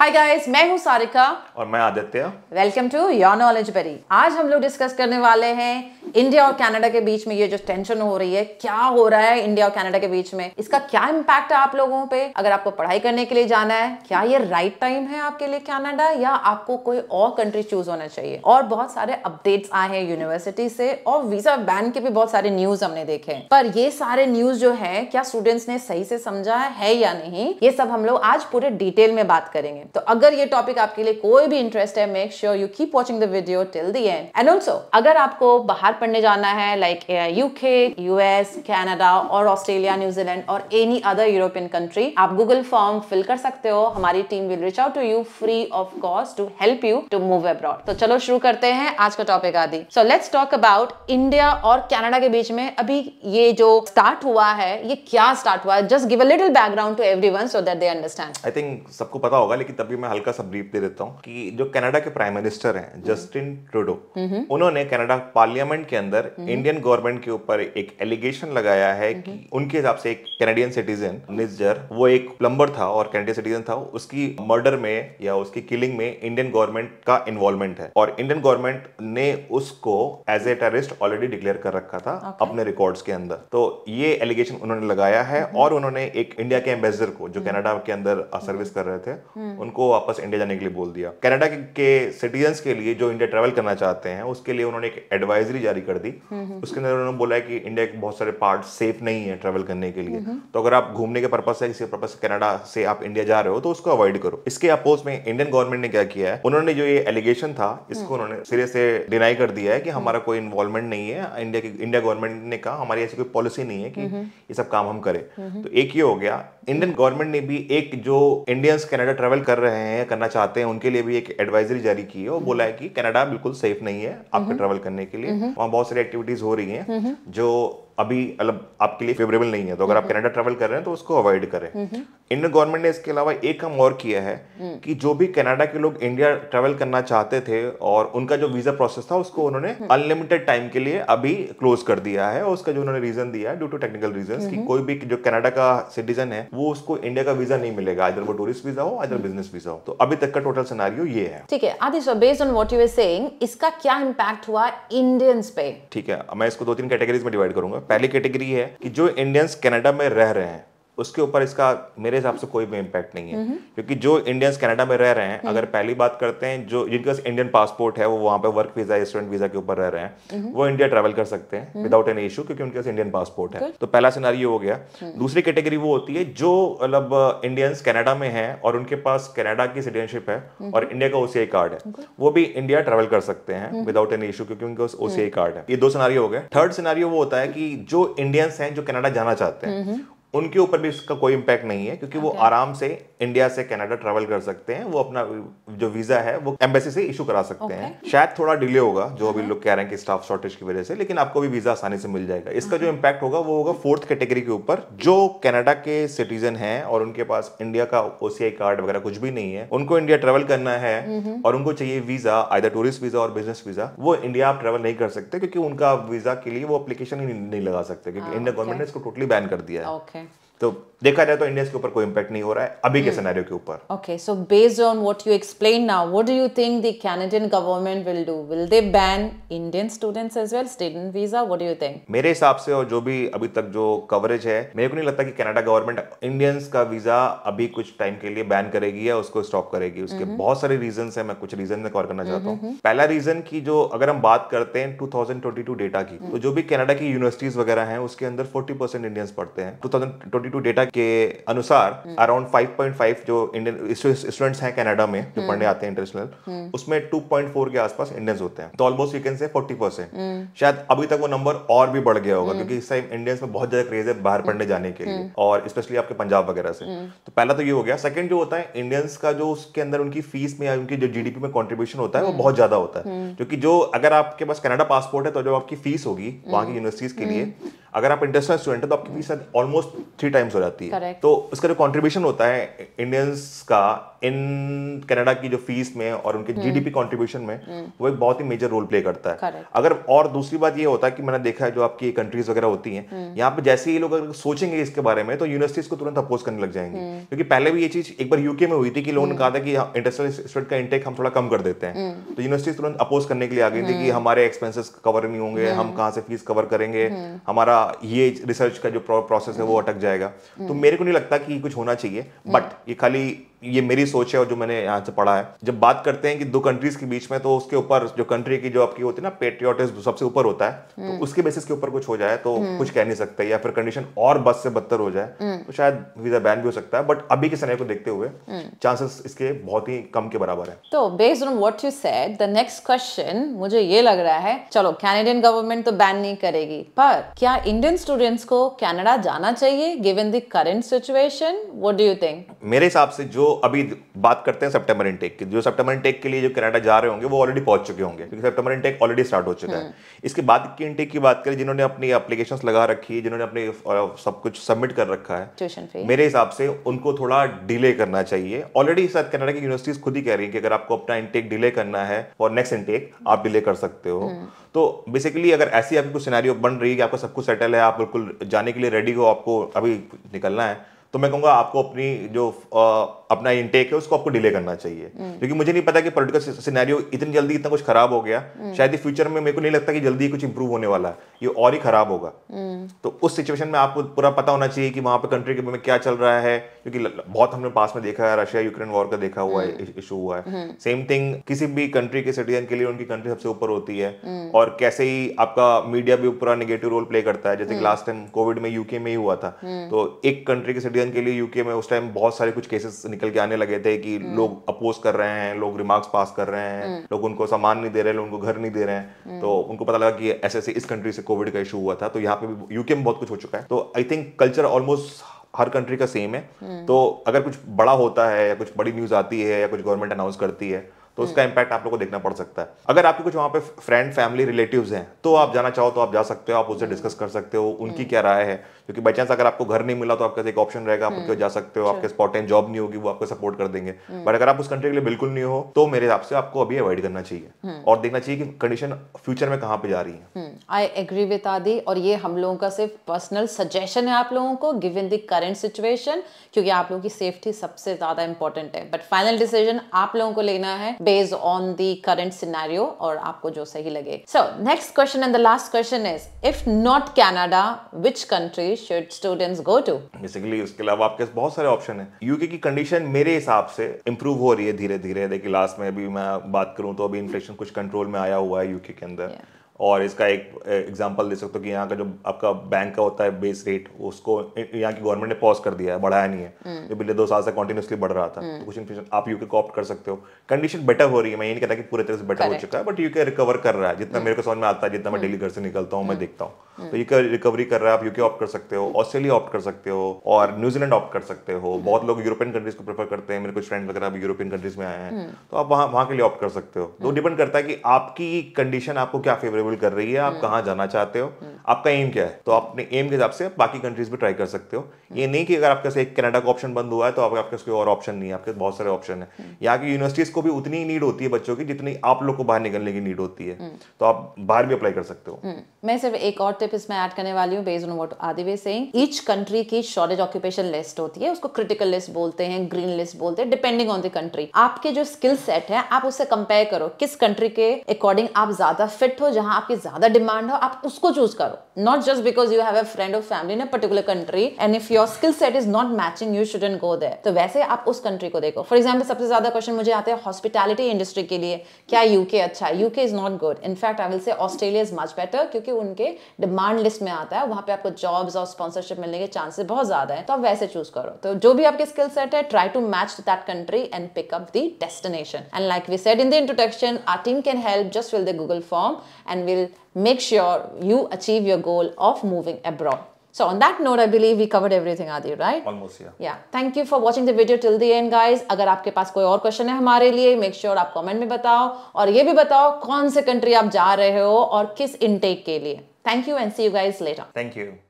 Hi guys मैं हूं सारिका और मैं Aditya welcome to your knowledge berry आज हम लोग डिस्कस करने वाले हैं इंडिया और कनाडा के बीच में ये जो टेंशन हो रही है क्या हो रहा है इंडिया और कनाडा के बीच में इसका क्या इम्पैक्ट है आप लोगों पे अगर आपको पढ़ाई करने के लिए जाना है क्या ये राइट टाइम है आपके लिए कनाडा या आपको कोई और कंट्री चूज होना चाहिए और बहुत सारे अपडेट्स आए हैं यूनिवर्सिटी से और वीजा बैन के भी बहुत सारे न्यूज हमने देखे पर ये सारे न्यूज जो है क्या स्टूडेंट्स ने सही से समझा है या नहीं ये सब हम लोग आज पूरे डिटेल में बात करेंगे तो अगर ये टॉपिक आपके लिए कोई भी इंटरेस्ट है make sure you keep watching the video till the end end also अगर आपको बाहर पढ़ने जाना है लाइक यूके यूएस कैनेडा और ऑस्ट्रेलिया न्यूजीलैंड और एनी अदर यूरोपियन कंट्री आप गूगल फॉर्म फिल कर सकते हो हमारी team will reach out to you free of cost to help you to move abroad तो चलो शुरू करते हैं आज का टॉपिक आदि so let's talk about India और कैनेडा के बीच में अभी ये जो स्टार्ट हुआ है ये क्या स्टार्ट हुआ है just give a little background to everyone so that they understand I think सबको पता होगा लेकिन तभी मैं हल्का सा ब्रीफ दे देता हूँ कि जो कनाडा के प्राइम मिनिस्टर हैं हम्म। जस्टिन ट्रूडो हम्म। उन्होंने कनाडा पार्लियामेंट के अंदर हम्म। इंडियन गवर्नमेंट के ऊपर एक एलिगेशन लगाया है कि उनके हिसाब से एक कैनेडियन सिटीजन निजर वो एक प्लम्बर था और कैनेडियन सिटीजन था उसकी मर्डर में या उसकी किलिंग में इंडियन गवर्नमेंट का इन्वॉल्वमेंट है और इंडियन गवर्नमेंट ने उसको as a terrorist already declare कर रखा था अपने रिकॉर्ड के अंदर तो ये एलिगेशन उन्होंने लगाया है और उन्होंने एक इंडिया के एम्बेसडर को जो कनाडा के अंदर सर्विस कर रहे थे उनको वापस इंडिया जाने के लिए बोल दिया कनाडा के, के के लिए जो इंडिया ट्रेवल करना चाहते हैं उसके लिए उन्होंने एक एडवाइजरी जारी कर दी हम्म, हम्म। उसके अंदर उन्होंने बोला है कि इंडिया के बहुत सारे पार्ट सेफ नहीं है ट्रेवल करने के लिए हम्म, तो अगर आप घूमने के पर्पज से किसी पर्पज से कनाडा से आप इंडिया जा रहे हो तो उसको अवॉइड करो इसके अपोज में इंडियन गवर्नमेंट ने क्या किया है उन्होंने जो ये एलिगेशन था इसको उन्होंने सिरे से डिनाई कर दिया है कि हमारा कोई इन्वॉल्वमेंट नहीं है इंडिया की इंडिया गवर्नमेंट ने कहा हमारी ऐसी कोई पॉलिसी नहीं है कि ये सब काम हम करें तो एक ये हो गया इंडियन गवर्नमेंट ने भी एक जो इंडियंस कनाडा ट्रेवल कर रहे हैं करना चाहते हैं उनके लिए भी एक एडवाइजरी जारी की है और बोला है कि कनाडा बिल्कुल सेफ नहीं है आपको ट्रेवल हम्म। करने के लिए हम्म। वहाँ बहुत सारी एक्टिविटीज हो रही हैं हम्म। जो अभी मतलब आपके लिए फेवरेबल नहीं है तो अगर आप कनाडा हम्म। ट्रेवल कर रहे हैं तो उसको अवॉइड करें इंडियन हम्म। गवर्नमेंट ने इसके अलावा एक काम और किया है हम्म। कि जो भी कनाडा के लोग इंडिया ट्रेवल करना चाहते थे और उनका जो वीजा प्रोसेस था उसको उन्होंने अनलिमिटेड टाइम के लिए अभी क्लोज कर दिया है और उसका जो उन्होंने रीजन दिया है ड्यू टू टेक्निकल रीजन की कोई भी जो कनाडा का सिटीजन है वो उसको इंडिया का वीजा नहीं मिलेगा आइर वो टूरिस्ट वीजा हो आइर बिजनेस वीजा हो तो अभी तक का टोटल सिनारियो ये है ठीक है Aadi sir based on what you are saying इसका क्या इंपैक्ट हुआ इंडियंस पे ठीक है मैं इसको दो तीन कैटेगरीज में डिवाइड करूंगा पहली कैटेगरी है कि जो इंडियंस कनाडा में रह रहे हैं उसके ऊपर इसका मेरे हिसाब से कोई भी इम्पैक्ट नहीं है हम्म। क्योंकि जो इंडियंस कनाडा में रह रहे हैं अगर हम्म। पहली बात करते हैं जो जिनके पास इंडियन पासपोर्ट है वो वहाँ पे वर्क वीजा स्टूडेंट वीजा के ऊपर रह रहे हैं हम्म। वो इंडिया ट्रेवल कर सकते हैं विदाउट एनी इशू क्योंकि उनके पास इंडियन पासपोर्ट है तो पहला सिनारी हो गया दूसरी कैटेगरी वो होती है जो मतलब इंडियंस कनाडा में है और उनके पास कनाडा की सिटीजनशिप है और इंडिया का ओसीआई कार्ड है वो भी इंडिया ट्रेवल कर सकते हैं विदाउट एनी इशू क्योंकि उनके पास ओसीआई कार्ड है ये दो सिनारी हो गए थर्ड सिनारी वो होता है कि जो इंडियंस हैं जो कनाडा जाना चाहते हैं उनके ऊपर भी इसका कोई इम्पैक्ट नहीं है क्योंकि okay. वो आराम से इंडिया से कनाडा ट्रैवल कर सकते हैं वो अपना जो वीज़ा है वो एम्बेसी से इशू करा सकते okay. हैं शायद थोड़ा डिले होगा जो अभी uh-huh. लोग कह रहे हैं कि स्टाफ शॉर्टेज की वजह से लेकिन आपको भी वीज़ा आसानी से मिल जाएगा इसका okay. जो इम्पैक्ट uh-huh. होगा वो होगा फोर्थ कैटेगरी के ऊपर जो कैनेडा के सिटीजन है और उनके पास इंडिया का ओसीआई कार्ड वगैरह कुछ भी नहीं है उनको इंडिया ट्रेवल करना है uh-huh. और उनको चाहिए वीज़ा आयदा टूरिस्ट वीज़ा और बिजनेस वीज़ा वो इंडिया आप ट्रेवल नहीं कर सकते क्योंकि उनका वीज़ा के लिए वो अप्लीकेशन ही नहीं लगा सकते क्योंकि इंडिया ah, गवर्नमेंट ने इसको टोटली बैन कर दिया है तो देखा जाए तो इंडिया के ऊपर कोई इम्पैक्ट नहीं हो रहा है अभी के सिनेरियो hmm. के ऊपर okay so based on what you explain now what do you think the Canadian government will do will they ban Indian students as well student visa what do you think मेरे हिसाब से और जो भी अभी तक जो कवरेज है मेरे को नहीं लगता कि कनाडा गवर्नमेंट इंडियंस का वीजा अभी कुछ टाइम के लिए बैन करेगी या उसको स्टॉप करेगी उसके mm-hmm. बहुत सारे रीजन है मैं कुछ रीजन में कवर करना चाहता हूँ mm-hmm. पहला रीजन की जो अगर हम बात करते हैं टू डेटा की mm-hmm. तो mm. जो भी कनाडा की यूनिवर्सिटीज वगैरह है उसके अंदर फोर्टी इंडियंस पढ़ते हैं टू 2022 डेटा के अनुसार अराउंड हम्म। 5.5 जो इंडियन स्टूडेंट्स हैं कनाडा में जो हम्म। पढ़ने आते हैं इंटरनेशनल हम्म। उसमें 2.4 के आसपास इंडियंस होते हैं तो almost you can say 40 percent शायद अभी तक वो नंबर और भी बढ़ गया होगा क्योंकि इस टाइम इंडियंस में बहुत ज्यादा क्रेज है बाहर पढ़ने जाने के लिए और स्पेशली आपके पंजाब वगैरह से तो पहला तो ये हो गया सेकंड जो होता है इंडियंस का जो उसके अंदर उनकी फीस में या उनकी जो जीडीपी में कॉन्ट्रीब्यूशन होता है वो बहुत ज्यादा होता है क्योंकि जो अगर आपके पास कनाडा पासपोर्ट है तो जो आपकी फीस होगी वहां की यूनिवर्सिटीज के लिए अगर आप इंटरनेशनल स्टूडेंट है तो आपकी फीस ऑलमोस्ट थ्री टाइम्स हो जाती है Correct. तो उसका जो कॉन्ट्रीब्यूशन होता है इंडियंस का इन कनाडा की जो फीस में और उनके जीडीपी हम्म। कॉन्ट्रीब्यूशन में हम्म। वो एक बहुत ही मेजर रोल प्ले करता है Correct. अगर और दूसरी बात ये होता है कि मैंने देखा है जो आपकी कंट्रीज वगैरह होती है हम्म। यहाँ पे जैसे ही लोग अगर सोचेंगे इसके बारे में तो यूनिवर्सिटीज को तुरंत अपोज करने लग जाएंगे क्योंकि पहले भी ये चीज एक बार यूके में हुई थी कि लोगों ने कहा था कि इंटरनेशनल हाँ, स्टूडेंट का इंटेक हम थोड़ा कम कर देते हैं तो यूनिवर्सिटीज तुरंत अपोज करने के लिए आ गई थी कि हमारे एक्सपेंसेस कवर नहीं होंगे हम कहाँ से फीस कवर करेंगे हमारा ये रिसर्च का जो प्रोसेस है वो अटक जाएगा तो मेरे को नहीं लगता कि कुछ होना चाहिए बट ये खाली ये मेरी सोच है और जो मैंने यहाँ से पढ़ा है जब बात करते हैं कि दो कंट्रीज के बीच में तो उसके ऊपर जो कंट्री की जो आपकी होती है ना पेट्रियोटिज सबसे ऊपर होता है तो हम्म। उसके बेसिस के ऊपर कुछ हो जाए तो हम्म। कुछ कह नहीं सकते या फिर कंडीशन और बस से बदतर हो जाए हम्म। तो शायद वीजा बैन भी हो सकता है बट अभी के समय को देखते हुए चांसेस इसके बहुत ही कम के बराबर है तो based on what you said the next question मुझे ये लग रहा है चलो कैनेडियन गवर्नमेंट तो बैन नहीं करेगी पर क्या इंडियन स्टूडेंट्स को कैनेडा जाना चाहिए given the current situation what do you think मेरे हिसाब से जो अभी बात करते हैं सितंबर इनटेक की जो सितंबर इनटेक के लिए जो कनाडा जा रहे होंगे वो ऑलरेडी पहुंच चुके होंगे क्योंकि सितंबर इनटेक ऑलरेडी स्टार्ट हो चुका है हम्म। इसके बाद की इनटेक की बात करें जिन्होंने अपनी एप्लीकेशन लगा रखी है जिन्होंने अपने सब कुछ सबमिट कर रखा है मेरे हिसाब से उनको थोड़ा डिले करना चाहिए ऑलरेडी शायद कनाडा की यूनिवर्सिटीज खुद ही कह रही है कि अगर आपको अपना इनटेक डिले करना है और नेक्स्ट इनटेक आप डिले कर सकते हो हम्म। तो बेसिकली अगर ऐसी आपकी कुछ सिनेरियो बन रही है कि आपका सब कुछ सेटल है आप बिल्कुल जाने के लिए रेडी हो आपको अभी निकलना है तो मैं कहूंगा आपको अपनी जो आ, अपना इनटेक है उसको आपको डिले करना चाहिए हम्म। क्योंकि मुझे नहीं पता कि पोलिटिकल सिनेरियो इतनी जल्दी इतना कुछ खराब हो गया हम्म। शायद फ्यूचर में मेरे को नहीं लगता कि जल्दी कुछ इंप्रूव होने वाला है ये और ही खराब होगा हम्म। तो उस सिचुएशन में आपको पूरा पता होना चाहिए कि वहां पर कंट्री के में क्या चल रहा है क्योंकि बहुत हमने पास में देखा है रशिया यूक्रेन वॉर का देखा हुआ है इशू हुआ है सेम थिंग किसी भी कंट्री के सिटीजन के लिए उनकी कंट्री सबसे ऊपर होती है और कैसे ही आपका मीडिया भी पूरा निगेटिव रोल प्ले करता है जैसे लास्ट टाइम कोविड में यूके में ही हुआ था तो एक कंट्री के सिटीजन सिटीजन के लिए यूके में उस टाइम बहुत सारे कुछ केसेस निकल के आने लगे थे कि हम्म। लोग अपोज कर रहे हैं लोग रिमार्क्स पास कर रहे हैं हम्म। लोग उनको सामान नहीं दे रहे लोग उनको घर नहीं दे रहे हैं हम्म। तो उनको पता लगा कि ऐसे ऐसे इस कंट्री से कोविड का इशू हुआ था तो यहाँ पे भी यूके में बहुत कुछ हो चुका है तो आई थिंक कल्चर ऑलमोस्ट हर कंट्री का सेम है तो अगर कुछ बड़ा होता है या कुछ बड़ी न्यूज आती है या कुछ गवर्नमेंट अनाउंस करती है तो उसका इम्पैक्ट आप लोग को देखना पड़ सकता है अगर आपके कुछ वहाँ पे फ्रेंड फैमिली रिलेटिव हैं तो आप जाना चाहो तो आप जा सकते हो आप उससे डिस्कस कर सकते हो उनकी क्या राय है क्योंकि बाई चांस अगर आपको घर नहीं मिला तो आपके एक ऑप्शन रहेगा आप हम्म, उनके जा सकते हो आपके स्पॉट टाइम जॉब नहीं होगी वो आपको सपोर्ट कर देंगे बट हम्म। अगर आप उस कंट्री के लिए बिल्कुल नहीं हो तो मेरे हिसाब से आपको अभी अवॉइड करना चाहिए हम्म। और देखना चाहिए कि कंडीशन फ्यूचर में कहाँ पे जा रही है आई एग्री विथ आदि और ये हम लोगों का सिर्फ पर्सनल सजेशन है आप लोगों को गिव इन करेंट सिचुएशन क्योंकि आप लोगों की सेफ्टी सबसे ज्यादा इंपॉर्टेंट है बट फाइनल डिसीजन आप लोगों को लेना है based on the current scenario और आपको जो सही लगे so next question and the last question is if not Canada which country should students go to? Basically उसके अलावा आपके बहुत सारे ऑप्शन हैं यूके की कंडीशन मेरे हिसाब से इंप्रूव हो रही है धीरे धीरे देखिए लास्ट में अभी मैं बात करूँ तो अभी इन्फ्लेशन कुछ कंट्रोल में आया हुआ है यूके के अंदर yeah. और इसका एक एग्जांपल दे सकते हो कि यहाँ का जो आपका बैंक का होता है बेस रेट उसको यहाँ की गवर्नमेंट ने पॉज कर दिया है बढ़ाया नहीं है जो हम्म। पिछले दो साल से कंटिन्यूसली बढ़ रहा था हम्म। तो कुछ इन्फ्लेशन आप यूके को ऑप्ट कर सकते हो कंडीशन बेटर हो रही है मैं ये नहीं कहता कि पूरे तरह से बेटर हो चुका है बट यूके रिकवर कर रहा है जितना हम्म। मेरे को समझ में आता है जितना मैं डेली घर से निकलता हूँ मैं देखता हूँ तो यूके रिकवरी कर रहा है आप यूके ऑप्ट कर सकते हो ऑस्ट्रेलिया ऑप्ट कर सकते हो और न्यूजीलैंड ऑप्ट कर सकते हो बहुत लोग यूरोपियन कंट्रीज को प्रेफर करते हैं मेरे कुछ फ्रेंड वगैरह अभी यूरोपियन कंट्रीज में आए हैं तो आप वहाँ वहाँ के लिए ऑप्ट कर सकते हो तो डिपेंड करता है कि आपकी कंडीशन आपको क्या फेवरेबल ट्रेवल कर रही है आप हम्म। कहाँ जाना चाहते हो हम्म। आपका एम क्या है तो अपने एम के हिसाब से बाकी कंट्रीज भी ट्राई कर सकते हो हम्म। ये नहीं कि अगर आपके पास एक कनाडा का ऑप्शन बंद हुआ है तो आपके पास कोई और ऑप्शन नहीं है आपके बहुत सारे ऑप्शन है यहाँ की यूनिवर्सिटीज को भी उतनी ही नीड होती है बच्चों की जितनी आप लोग को बाहर निकलने की नीड होती है तो आप बाहर भी अप्लाई कर सकते हो मैं सिर्फ एक और टिप इसमें ऐड करने वाली हूँ बेस्ड ऑन व्हाट आदिवे सिंह ईच कंट्री की शॉर्टेज ऑक्यूपेशन लिस्ट होती है उसको क्रिटिकल लिस्ट बोलते हैं ग्रीन लिस्ट बोलते हैं डिपेंडिंग ऑन द कंट्री आपके जो स्किल सेट है आप उससे कंपेयर करो किस कंट्री के अकॉर्डिंग आप ज्यादा फिट हो जहां आपकी ज्यादा डिमांड हो आप उसको चूज करो not just because you have a friend और family in a particular country and if your skill set is not matching you shouldn't go there तो वैसे आप उस कंट्री को देखो फॉर एग्जाम्पल सबसे ज्यादा क्वेश्चन मुझे आते हैं हॉस्पिटलिटी इंडस्ट्री के लिए क्या यूके अच्छा है UK is not good in fact I will say Australia is much better क्योंकि उनके डिमांड लिस्ट में आता है वहां पे आपको जॉब्स और स्पॉन्सरशिप मिलने के चांसेस बहुत ज्यादा है तो आप वैसे चूज करो तो जो भी आपके स्किल सेट है try to match that country and pick up up the destination and like we said in the introduction our team can help just will the Google form and will make sure you achieve your goal of moving abroad. So on that note, I believe we covered everything, Adi, right? Almost, yeah. Yeah. Thank you for watching the video till the end, guys. अगर आपके पास कोई और question है हमारे लिए make sure sure आप comment में बताओ और ये भी बताओ कौन से कंट्री आप जा रहे हो और किस इनटेक के लिए thank you and see you guys later thank you